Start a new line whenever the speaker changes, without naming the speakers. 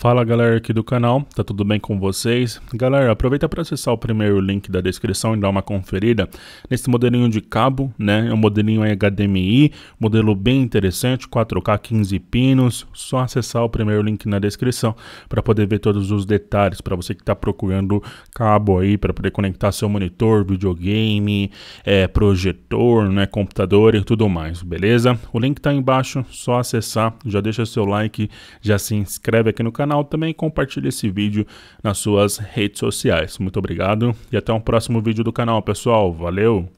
Fala galera aqui do canal, tá tudo bem com vocês? Galera, aproveita para acessar o primeiro link da descrição e dar uma conferida nesse modelinho de cabo, né? É um modelinho HDMI, modelo bem interessante, 4K 15 pinos. Só acessar o primeiro link na descrição para poder ver todos os detalhes para você que está procurando cabo aí para poder conectar seu monitor, videogame, é, projetor, né, computador e tudo mais, beleza? O link tá embaixo, só acessar, já deixa seu like, já se inscreve aqui no canal canal, também compartilhe esse vídeo nas suas redes sociais. Muito obrigado e até um próximo vídeo do canal, pessoal. Valeu!